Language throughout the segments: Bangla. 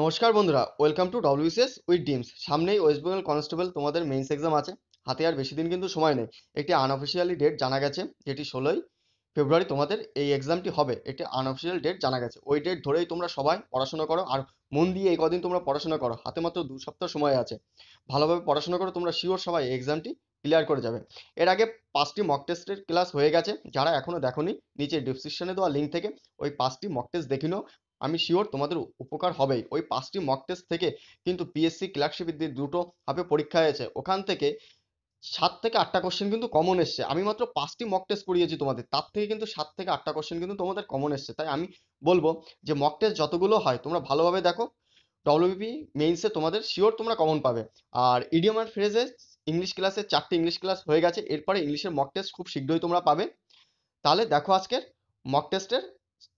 নমস্কার বন্ধুরা ওয়েলকাম টু ডব্লিউসিএস উইথ ডিমস সামনেই ওয়েস্ট বেঙ্গল কনস্টেবল তোমাদের মেইনস এক্সাম আছে হাতে আর বেশি দিন কিন্তু সময় নেই একটি আনঅফিসিয়ালি ডেট জানা গেছে যেটি ষোলোই ফেব্রুয়ারি তোমাদের এই এক্সামটি হবে একটি আনঅফিসিয়াল ডেট জানা গেছে ওই ডেট ধরেই তোমরা সবাই পড়াশোনা করো আর মন দিয়ে এই কদিন তোমরা পড়াশোনা করো হাতে মাত্র দু সপ্তাহ সময় আছে ভালোভাবে পড়াশোনা করো তোমরা শিওর সবাই এক্সামটি ক্লিয়ার করে যাবে এর আগে পাঁচটি মক টেস্টের ক্লাস হয়ে গেছে যারা এখনও দেখোনি নিচে ডিসক্রিপশানে দেওয়া লিঙ্ক থেকে ওই পাঁচটি মক টেস্ট দেখে আমি শিওর তোমাদের উপকার হবেই ওই পাঁচটি মক টেস্ট থেকে কিন্তু পিএসসি ক্লার্কশিপ দিয়ে দুটো হাফে পরীক্ষা হয়েছে ওখান থেকে সাত থেকে আটটা কোশ্চেন কিন্তু কমন এসছে আমি মাত্র পাঁচটি মক টেস্ট করিয়েছি তোমাদের তার থেকে কিন্তু সাত থেকে আটটা কোশ্চেন কিন্তু তোমাদের কমন এসছে তাই আমি বলবো যে মক টেস্ট যতগুলো হয় তোমরা ভালোভাবে দেখো ডব্লিউবিপি মেইনসে তোমাদের শিওর তোমরা কমন পাবে আর ইডিয়াম আর ফ্রেজে ইংলিশ ক্লাসে চারটি ইংলিশ ক্লাস হয়ে গেছে এরপরে ইংলিশের মক টেস্ট খুব শীঘ্রই তোমরা পাবে তাহলে দেখো আজকের মক টেস্টের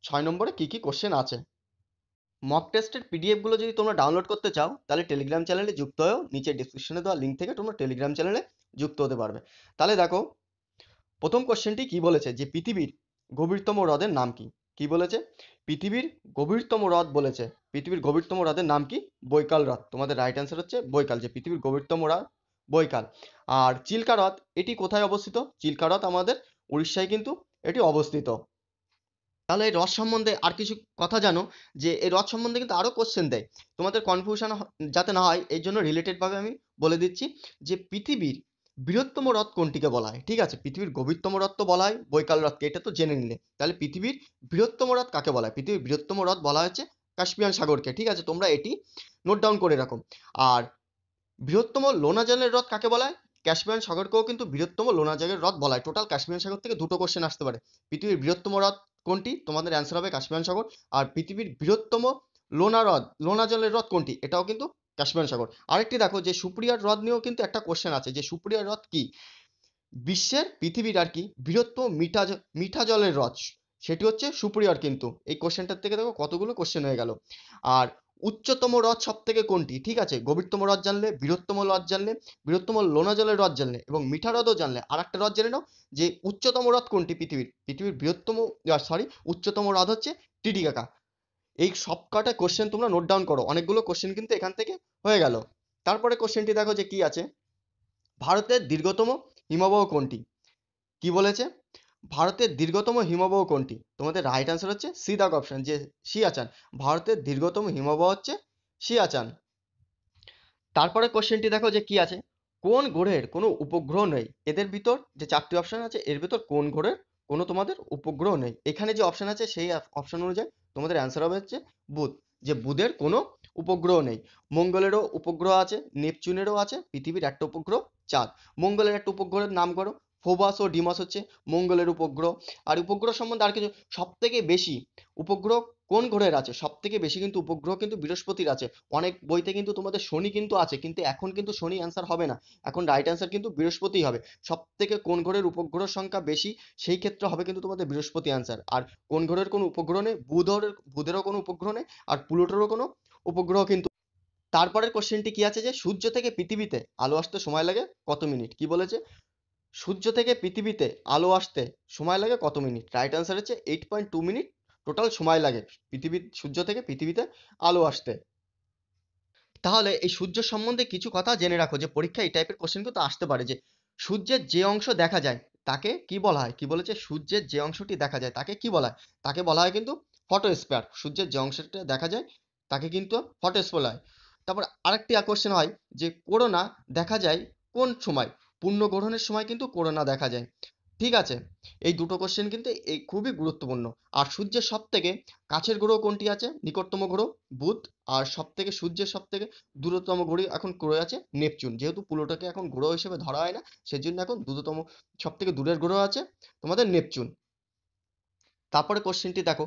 ছয় নম্বরে কী কী কোশ্চেন আছে মক টেস্টের পিডিএফগুলো যদি তোমরা ডাউনলোড করতে চাও তাহলে টেলিগ্রাম চ্যানেলে যুক্ত হয়েও নিচে ডিসক্রিপশনে দেওয়া লিঙ্ক থেকে তোমরা টেলিগ্রাম চ্যানেলে যুক্ত হতে পারবে তাহলে দেখো প্রথম কোশ্চেনটি কি বলেছে যে পৃথিবীর গভীরতম হ্রদের নাম কি কি বলেছে পৃথিবীর গভীরতম হ্রদ বলেছে পৃথিবীর গভীরতম হ্রদের নাম কি বৈকাল হ্রদ তোমাদের রাইট অ্যান্সার হচ্ছে বৈকাল যে পৃথিবীর গভীরতম হ্রদ বৈকাল আর চিল্কা হ্রদ এটি কোথায় অবস্থিত চিল্কা হ্রদ আমাদের উড়িষ্যায় কিন্তু এটি অবস্থিত তাহলে এই রথ সম্বন্ধে আর কিছু কথা জানো যে এই রথ সম্বন্ধে কিন্তু আরও কোশ্চেন দেয় তোমাদের কনফিউশন যাতে না হয় এই জন্য রিলেটেডভাবে আমি বলে দিচ্ছি যে পৃথিবীর বৃহত্তম রথ কোনটিকে বলা হয় ঠিক আছে পৃথিবীর গভীরতম রথ তো বলা হয় বৈকাল রথকে এটা তো জেনে নিলে তাহলে পৃথিবীর বৃহত্তম রথ কাকে বলা হয় পৃথিবীর বৃহত্তম রথ বলা হয়েছে কাশ্মীয়ান সাগরকে ঠিক আছে তোমরা এটি নোট ডাউন করে রাখো আর বৃহত্তম লোনা জলের কাকে বলা হয় ক্যাশমিয়ান সাগরকেও কিন্তু বৃহত্তম লোনাজাগের হ্রদ বলা হয় টোটাল ক্যাশমিয়ান সাগর থেকে দুটো কোশ্চেন আসতে পারে পৃথিবীর বৃহত্তম হ্রদ কোনটি তোমাদের অ্যান্সার হবে কাশ্মীর সাগর আর পৃথিবীর বৃহত্তম লোনা হ্রদ লোনা জলের হ্রদ কোনটি এটাও কিন্তু কাশ্মীর সাগর আরেকটি দেখো যে সুপ্রিয়ার হ্রদ নিয়েও কিন্তু একটা কোশ্চেন আছে যে সুপ্রিয়ার হ্রদ কি বিশ্বের পৃথিবীর আর কি বৃহত্তম মিঠা মিঠা জলের হ্রদ সেটি হচ্ছে সুপ্রিয়র কিন্তু এই কোশ্চেনটার থেকে দেখো কতগুলো কোশ্চেন হয়ে গেল আর উচ্চতম হ্রদ সব থেকে কোনটি ঠিক আছে গভীরতম হ্রদ জানলে বৃহত্তম হ্রদ জানলে বৃহত্তম লোনা জলের হ্রদ জানলে এবং মিঠা হ্রদও জানলে আর একটা হ্রদ জেনে নাও যে উচ্চতম হ্রদ কোনটি পৃথিবীর পৃথিবীর বৃহত্তম সরি উচ্চতম হ্রদ হচ্ছে টিটিকাকা এই সব কটা কোশ্চেন তোমরা নোট ডাউন করো অনেকগুলো কোশ্চেন কিন্তু এখান থেকে হয়ে গেল তারপরে কোশ্চেনটি দেখো যে কি আছে ভারতের দীর্ঘতম হিমবাহ কোনটি কি বলেছে ভারতের দীর্ঘতম হিমবাহ কোনটি তোমাদের রাইট অ্যান্সার হচ্ছে সিদাক অপশন অপশান যে সিয়াচান ভারতের দীর্ঘতম হিমবাহ হচ্ছে সিয়াচান তারপরে কোশ্চেনটি দেখো যে কি আছে কোন গ্রহের কোনো উপগ্রহ নেই এদের ভিতর যে চারটি অপশান আছে এর ভিতর কোন গ্রহের কোনো তোমাদের উপগ্রহ নেই এখানে যে অপশান আছে সেই অপশান অনুযায়ী তোমাদের অ্যান্সার হবে হচ্ছে বুধ যে বুধের কোনো উপগ্রহ নেই মঙ্গলেরও উপগ্রহ আছে নেপচুনেরও আছে পৃথিবীর একটা উপগ্রহ চাঁদ মঙ্গলের একটা উপগ্রহের নাম করো হোবাস ও ডিমাস হচ্ছে মঙ্গলের উপগ্রহ আর উপগ্রহ সম্বন্ধে আর কিছু থেকে বেশি উপগ্রহ কোন গ্রহের আছে সব থেকে বেশি কিন্তু উপগ্রহ কিন্তু বৃহস্পতির আছে অনেক বইতে কিন্তু তোমাদের শনি কিন্তু আছে কিন্তু এখন কিন্তু শনি অ্যান্সার হবে না এখন রাইট অ্যান্সার কিন্তু বৃহস্পতি হবে সব থেকে কোন গ্রহের উপগ্রহের সংখ্যা বেশি সেই ক্ষেত্রে হবে কিন্তু তোমাদের বৃহস্পতি অ্যান্সার আর কোন গ্রহের কোনো উপগ্রহ নেই বুধের বুধেরও কোনো উপগ্রহ নেই আর প্লুটোরও কোনো উপগ্রহ কিন্তু তারপরের কোশ্চেনটি কি আছে যে সূর্য থেকে পৃথিবীতে আলো আসতে সময় লাগে কত মিনিট কি বলেছে সূর্য থেকে পৃথিবীতে আলো আসতে সময় লাগে কত মিনিট রাইট অ্যান্সার হচ্ছে eight point two minute total সময় লাগে পৃথিবী সূর্য থেকে পৃথিবীতে আলো আসতে তাহলে এই সূর্য সম্বন্ধে কিছু কথা জেনে রাখো যে পরীক্ষা এই টাইপের কোশ্চেন কিন্তু আসতে পারে যে সূর্যের যে অংশ দেখা যায় তাকে কি বলা হয় কি বলেছে সূর্যের যে অংশটি দেখা যায় তাকে কি বলা হয় তাকে বলা হয় কিন্তু ফটোস্পেয়ার সূর্যের যে অংশটা দেখা যায় তাকে কিন্তু ফটোস্পোর হয় তারপর আরেকটি কোশ্চেন হয় যে করোনা দেখা যায় কোন সময় পূর্ণ সময় কিন্তু করোনা দেখা যায় ঠিক আছে এই দুটো কোশ্চেন কিন্তু এই খুবই গুরুত্বপূর্ণ আর সূর্যের সব থেকে কাছের গ্রহ কোনটি আছে নিকটতম গ্রহ বুধ আর সব থেকে সূর্যের সব থেকে দূরতম গ্রহ এখন গ্রহ আছে নেপচুন যেহেতু পুরোটাকে এখন গ্রহ হিসেবে ধরা হয় না সেজন্য এখন দ্রুততম সব থেকে দূরের গ্রহ আছে তোমাদের নেপচুন তারপরে কোশ্চেনটি দেখো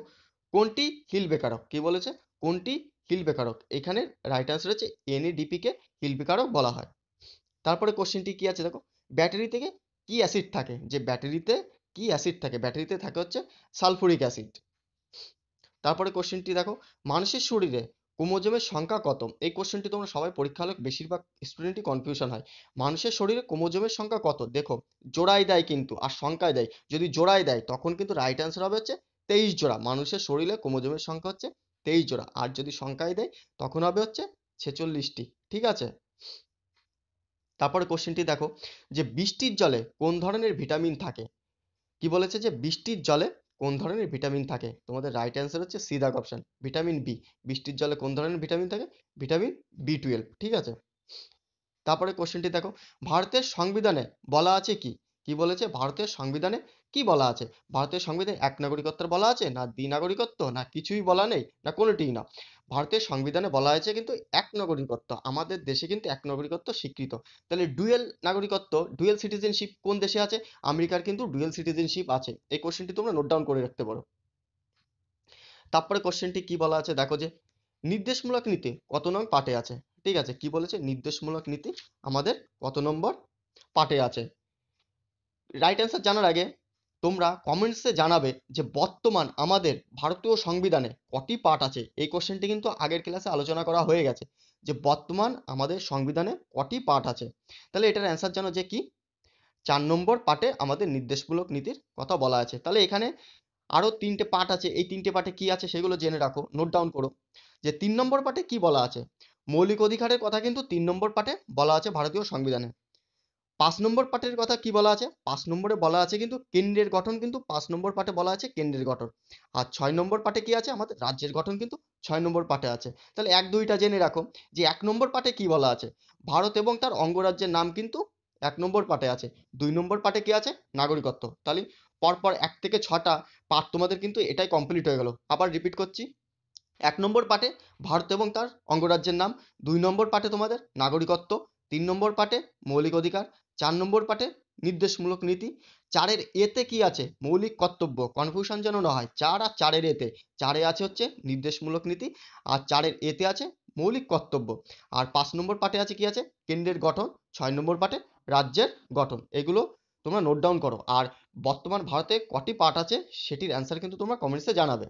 কোনটি হিল বেকারক কি বলেছে কোনটি হিল বেকারক এখানে রাইট আনসার হচ্ছে কে হিল বেকারক বলা হয় তারপরে কোশ্চেনটি কি আছে দেখো ব্যাটারি থেকে কি অ্যাসিড থাকে যে ব্যাটারিতে কি অ্যাসিড থাকে ব্যাটারিতে থাকে হচ্ছে সালফুরিক অ্যাসিড তারপরে কোশ্চেনটি দেখো মানুষের শরীরে ক্রোমোজোমের সংখ্যা কত এই কোশ্চেনটি তোমরা সবাই পরীক্ষা হলে বেশিরভাগ স্টুডেন্টই কনফিউশন হয় মানুষের শরীরে ক্রোমোজোমের সংখ্যা কত দেখো জোড়ায় দেয় কিন্তু আর সংখ্যায় দেয় যদি জোড়ায় দেয় তখন কিন্তু রাইট অ্যান্সার হবে হচ্ছে তেইশ জোড়া মানুষের শরীরে ক্রোমোজোমের সংখ্যা হচ্ছে তেইশ জোড়া আর যদি সংখ্যায় দেয় তখন হবে হচ্ছে ছেচল্লিশটি ঠিক আছে তারপরে কোশ্চেনটি দেখো যে বৃষ্টির জলে কোন ধরনের ভিটামিন থাকে কি বলেছে যে বৃষ্টির জলে কোন ধরনের ভিটামিন থাকে তোমাদের রাইট অ্যান্সার হচ্ছে সিদাক অপশান ভিটামিন বি বৃষ্টির জলে কোন ধরনের ভিটামিন থাকে ভিটামিন বি টুয়েলভ ঠিক আছে তারপরে কোশ্চেনটি দেখো ভারতের সংবিধানে বলা আছে কি কি বলেছে ভারতের সংবিধানে কি বলা আছে ভারতের সংবিধানে এক নাগরিকত্ব বলা আছে না নাগরিকত্ব না কিছুই বলা নেই না কোনোটিই না ভারতের সংবিধানে বলা হয়েছে কিন্তু এক নাগরিকত্ব আমাদের দেশে কিন্তু এক নাগরিকত্ব স্বীকৃত তাহলে ডুয়েল নাগরিকত্ব ডুয়েল সিটিজেনশিপ কোন দেশে আছে আমেরিকার কিন্তু ডুয়েল সিটিজেনশিপ আছে এই কোশ্চেনটি তোমরা নোট ডাউন করে রাখতে পারো তারপরে কোশ্চেনটি কি বলা আছে দেখো যে নির্দেশমূলক নীতি কত নং পাটে আছে ঠিক আছে কি বলেছে নির্দেশমূলক নীতি আমাদের কত নম্বর পাটে আছে রাইট অ্যান্সার জানার আগে তোমরা কমেন্টসে জানাবে যে বর্তমান আমাদের ভারতীয় সংবিধানে কটি পার্ট আছে এই কোশ্চেনটি কিন্তু আগের ক্লাসে আলোচনা করা হয়ে গেছে যে বর্তমান আমাদের সংবিধানে কটি পার্ট আছে তাহলে এটার অ্যান্সার জানো যে কি চার নম্বর পার্টে আমাদের নির্দেশমূলক নীতির কথা বলা আছে তাহলে এখানে আরও তিনটে পার্ট আছে এই তিনটে পার্টে কি আছে সেগুলো জেনে রাখো নোট ডাউন করো যে তিন নম্বর পার্টে কি বলা আছে মৌলিক অধিকারের কথা কিন্তু তিন নম্বর পার্টে বলা আছে ভারতীয় সংবিধানে পাঁচ নম্বর পার্টের কথা কি বলা আছে পাঁচ নম্বরে বলা আছে কিন্তু কেন্দ্রের গঠন কিন্তু পাঁচ নম্বর পার্টে বলা আছে কেন্দ্রের গঠন আর ছয় নম্বর পার্টে কি আছে আমাদের রাজ্যের গঠন কিন্তু ছয় নম্বর পার্টে আছে তাহলে এক দুইটা জেনে রাখো যে এক নম্বর পার্টে কি বলা আছে ভারত এবং তার অঙ্গরাজ্যের নাম কিন্তু এক নম্বর পার্টে আছে দুই নম্বর পার্টে কি আছে নাগরিকত্ব তাহলে পরপর এক থেকে ছটা পার্ট তোমাদের কিন্তু এটাই কমপ্লিট হয়ে গেল আবার রিপিট করছি এক নম্বর পার্টে ভারত এবং তার অঙ্গরাজ্যের নাম দুই নম্বর পার্টে তোমাদের নাগরিকত্ব তিন নম্বর পার্টে মৌলিক অধিকার চার নম্বর পাঠে নির্দেশমূলক নীতি চারের এতে কি আছে মৌলিক কর্তব্য কনফিউশন যেন না হয় চার আর চারের এতে চারে আছে হচ্ছে নির্দেশমূলক নীতি আর চারের এতে আছে মৌলিক কর্তব্য আর পাঁচ নম্বর পাঠে আছে কি আছে কেন্দ্রের গঠন ছয় নম্বর পাঠে রাজ্যের গঠন এগুলো তোমরা নোট ডাউন করো আর বর্তমান ভারতে কটি পার্ট আছে সেটির অ্যান্সার কিন্তু তোমরা কমেন্টসে জানাবে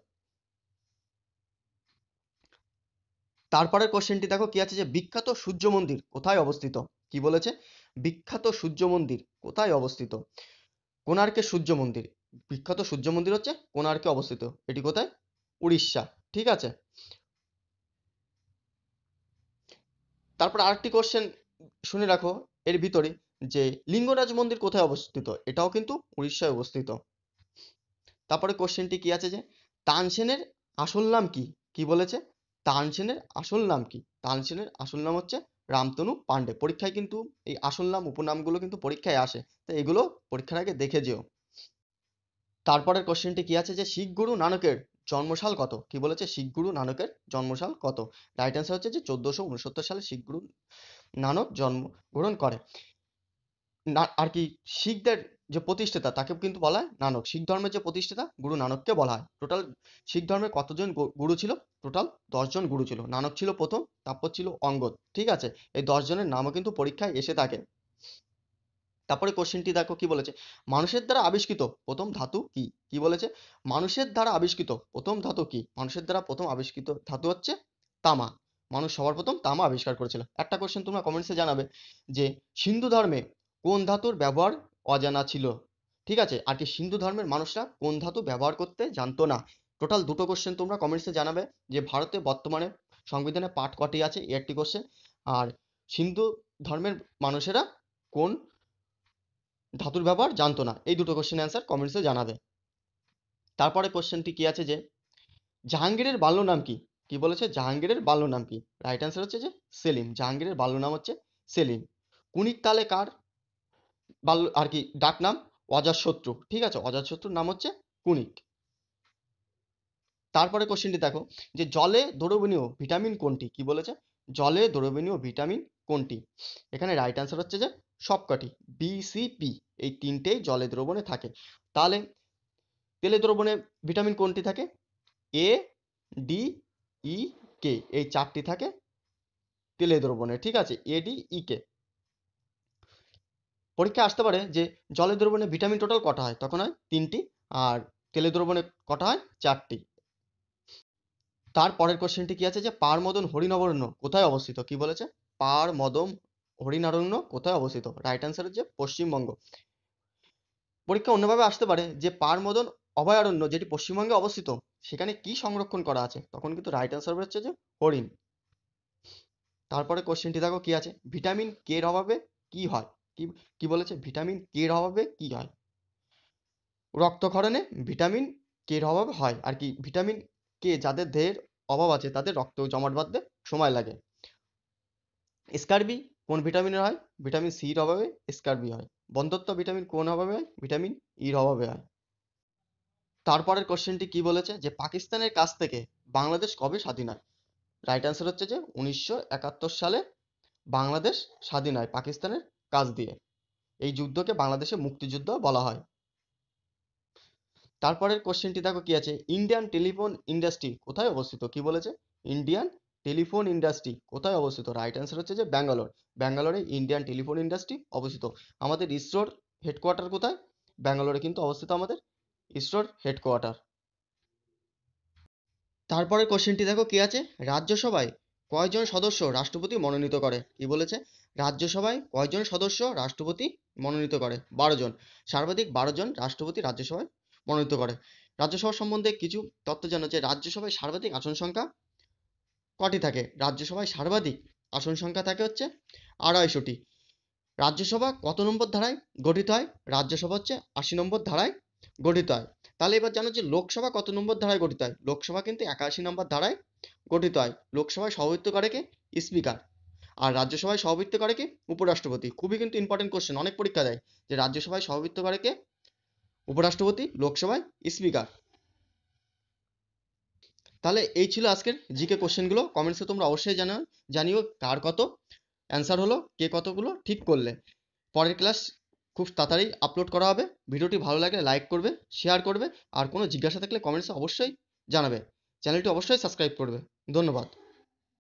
তারপরের কোশ্চেনটি দেখো কি আছে যে বিখ্যাত সূর্য মন্দির কোথায় অবস্থিত কি বলেছে বিখ্যাত সূর্য মন্দির কোথায় অবস্থিত কোণার্কের সূর্য মন্দির বিখ্যাত সূর্য মন্দির হচ্ছে কোণার্কে অবস্থিত এটি কোথায় উড়িষ্যা ঠিক আছে তারপর আরেকটি কোশ্চেন শুনে রাখো এর ভিতরে যে লিঙ্গরাজ মন্দির কোথায় অবস্থিত এটাও কিন্তু উড়িষ্যায় অবস্থিত তারপরে কোশ্চেনটি কি আছে যে তানসেনের আসল নাম কি কি বলেছে তানসেনের আসল নাম কি তানসেনের আসল নাম হচ্ছে রামতনু পাণ্ডে পরীক্ষায় কিন্তু এই আসল নাম উপনামগুলো কিন্তু পরীক্ষায় আসে তো এগুলো পরীক্ষার আগে দেখে যেও তারপরের কোশ্চেনটি কি আছে যে শিখ গুরু নানকের জন্মসাল কত কি বলেছে শিখ গুরু নানকের জন্মসাল কত রাইট অ্যান্সার হচ্ছে যে চোদ্দশো উনসত্তর সালে শিখ গুরু নানক জন্মগ্রহণ করে আর কি শিখদের যে প্রতিষ্ঠাতা তাকে কিন্তু বলা হয় নানক শিখ ধর্মের যে প্রতিষ্ঠাতা গুরু নানককে বলা হয় টোটাল শিখ ধর্মের কতজন গুরু ছিল টোটাল দশজন গুরু ছিল নানক ছিল প্রথম তারপর ছিল অঙ্গদ ঠিক আছে এই দশজনের নামও কিন্তু পরীক্ষায় এসে থাকে তারপরে কোশ্চেনটি দেখো কি বলেছে মানুষের দ্বারা আবিষ্কৃত প্রথম ধাতু কি কি বলেছে মানুষের দ্বারা আবিষ্কৃত প্রথম ধাতু কি মানুষের দ্বারা প্রথম আবিষ্কৃত ধাতু হচ্ছে তামা মানুষ সবার প্রথম তামা আবিষ্কার করেছিল একটা কোশ্চেন তোমরা কমেন্টসে জানাবে যে সিন্ধু ধর্মে কোন ধাতুর ব্যবহার অজানা ছিল ঠিক আছে আর কি সিন্ধু ধর্মের মানুষরা কোন ধাতু ব্যবহার করতে জানতো না টোটাল দুটো কোশ্চেন তোমরা কমেন্টসে জানাবে যে ভারতে বর্তমানে সংবিধানে পাঠ কটি আছে এ একটি কোশ্চেন আর সিন্ধু ধর্মের মানুষেরা কোন ধাতুর ব্যবহার জানতো না এই দুটো কোশ্চেন অ্যান্সার কমেন্টসে জানাবে তারপরে কোশ্চেনটি কি আছে যে জাহাঙ্গীরের বাল্য নাম কি কি বলেছে জাহাঙ্গীরের বাল্য নাম কি রাইট অ্যান্সার হচ্ছে যে সেলিম জাহাঙ্গীরের বাল্য নাম হচ্ছে সেলিম কুনিক তালে কার বাল্য আর কি ডাকনাম অজাতশত্রু ঠিক আছে অজাতশত্রুর নাম হচ্ছে কুনিক তারপরে কোশ্চেনটি দেখো যে জলে দ্রবণীয় ভিটামিন কোনটি কি বলেছে জলে দ্রবণীয় ভিটামিন কোনটি এখানে রাইট অ্যান্সার হচ্ছে যে সবকটি বি সি পি এই তিনটেই জলে দ্রবণে থাকে তাহলে তেলে দ্রবণে ভিটামিন কোনটি থাকে এ ডি ই কে এই চারটি থাকে তেলে দ্রবণে ঠিক আছে এ ডি ই কে পরীক্ষা আসতে পারে যে জলের দ্রবণে ভিটামিন টোটাল কটা হয় তখন হয় তিনটি আর তেলের দ্রবণে কটা হয় চারটি তার পরের কোশ্চেনটি কি আছে যে পার মদন হরিণাবরণ্য কোথায় অবস্থিত কি বলেছে পার মদম হরিণারণ্য কোথায় অবস্থিত রাইট অ্যান্সার হচ্ছে পশ্চিমবঙ্গ পরীক্ষা অন্যভাবে আসতে পারে যে পার মদন অভয়ারণ্য যেটি পশ্চিমবঙ্গে অবস্থিত সেখানে কি সংরক্ষণ করা আছে তখন কিন্তু রাইট অ্যান্সার হচ্ছে যে হরিণ তারপরে কোশ্চেনটি দেখো কি আছে ভিটামিন কে এর অভাবে কি হয় কি কি বলেছে ভিটামিন কে এর অভাবে কি হয় রক্তক্ষরণে ভিটামিন কে এর অভাবে হয় আর কি ভিটামিন কে যাদের দেহের অভাব আছে তাদের রক্ত জমাট বাঁধতে সময় লাগে স্কারবি কোন ভিটামিনের হয় ভিটামিন সির অভাবে স্কারবি হয় বন্ধত্ব ভিটামিন কোন অভাবে হয় ভিটামিন ইর e অভাবে হয় তারপরের কোশ্চেনটি কি বলেছে যে পাকিস্তানের কাছ থেকে বাংলাদেশ কবে স্বাধীন হয় রাইট অ্যান্সার হচ্ছে যে উনিশশো একাত্তর সালে বাংলাদেশ স্বাধীন হয় পাকিস্তানের কাজ দিয়ে এই যুদ্ধকে বাংলাদেশে মুক্তিযুদ্ধ বলা হয় তারপরের কোশ্চেনটি দেখো কি আছে ইন্ডিয়ান টেলিফোন ইন্ডাস্ট্রি কোথায় অবস্থিত কি বলেছে ইন্ডিয়ান টেলিফোন ইন্ডাস্ট্রি কোথায় অবস্থিত রাইট অ্যান্সার হচ্ছে যে ব্যাঙ্গালোর ব্যাঙ্গালোরে ইন্ডিয়ান টেলিফোন ইন্ডাস্ট্রি অবস্থিত আমাদের ইসরোর হেডকোয়ার্টার কোথায় ব্যাঙ্গালোরে কিন্তু অবস্থিত আমাদের ইসরোর হেডকোয়ার্টার তারপরের কোশ্চেনটি দেখো কি আছে রাজ্যসভায় কয়জন সদস্য রাষ্ট্রপতি মনোনীত করে কি বলেছে রাজ্যসভায় কয়জন সদস্য রাষ্ট্রপতি মনোনীত করে বারো জন সর্বাধিক বারো জন রাষ্ট্রপতি রাজ্যসভায় মনোনীত করে রাজ্যসভা সম্বন্ধে কিছু তথ্য জানো যে রাজ্যসভায় সর্বাধিক আসন সংখ্যা কটি থাকে রাজ্যসভায় সর্বাধিক আসন সংখ্যা থাকে হচ্ছে আড়াইশোটি রাজ্যসভা কত নম্বর ধারায় গঠিত হয় রাজ্যসভা হচ্ছে আশি নম্বর ধারায় গঠিত হয় তাহলে এবার জানো যে লোকসভা কত নম্বর ধারায় গঠিত হয় লোকসভা কিন্তু একাশি নম্বর ধারায় গঠিত হয় লোকসভায় সভাপতিত্ব করে কে স্পিকার আর রাজ্যসভায় সভাপতিত্ব করে কে উপরাষ্ট্রপতি খুবই কিন্তু ইম্পর্টেন্ট কোশ্চেন অনেক পরীক্ষা দেয় যে রাজ্যসভায় সভাপতিত্ব করে কে উপরাষ্ট্রপতি লোকসভায় স্পিকার তাহলে এই ছিল আজকের জিকে কোশ্চেনগুলো কমেন্টসে তোমরা অবশ্যই জানা জানিও কার কত অ্যান্সার হলো কে কতগুলো ঠিক করলে পরের ক্লাস খুব তাড়াতাড়ি আপলোড করা হবে ভিডিওটি ভালো লাগলে লাইক করবে শেয়ার করবে আর কোনো জিজ্ঞাসা থাকলে কমেন্টসে অবশ্যই জানাবে চ্যানেলটি অবশ্যই সাবস্ক্রাইব করবে ধন্যবাদ